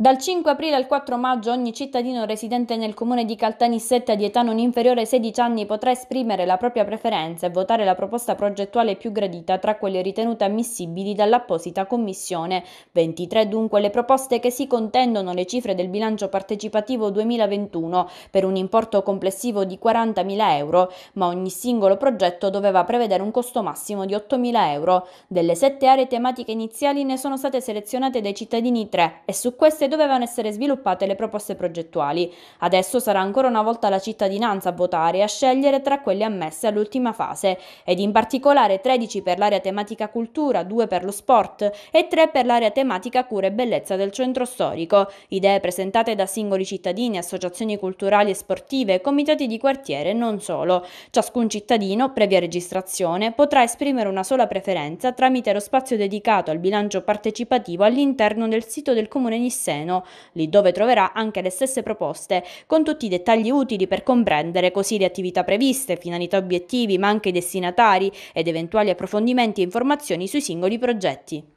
Dal 5 aprile al 4 maggio ogni cittadino residente nel comune di Caltanissetta di età non inferiore ai 16 anni potrà esprimere la propria preferenza e votare la proposta progettuale più gradita tra quelle ritenute ammissibili dall'apposita commissione. 23 dunque le proposte che si contendono le cifre del bilancio partecipativo 2021 per un importo complessivo di 40.000 euro, ma ogni singolo progetto doveva prevedere un costo massimo di 8.000 euro. Delle sette aree tematiche iniziali ne sono state selezionate dai cittadini tre e su queste dovevano essere sviluppate le proposte progettuali. Adesso sarà ancora una volta la cittadinanza a votare e a scegliere tra quelle ammesse all'ultima fase, ed in particolare 13 per l'area tematica cultura, 2 per lo sport e 3 per l'area tematica cura e bellezza del centro storico. Idee presentate da singoli cittadini, associazioni culturali e sportive, comitati di quartiere e non solo. Ciascun cittadino, previa registrazione, potrà esprimere una sola preferenza tramite lo spazio dedicato al bilancio partecipativo all'interno del sito del comune Nisseno Tirreno, lì dove troverà anche le stesse proposte, con tutti i dettagli utili per comprendere così le attività previste, finalità obiettivi, ma anche i destinatari ed eventuali approfondimenti e informazioni sui singoli progetti.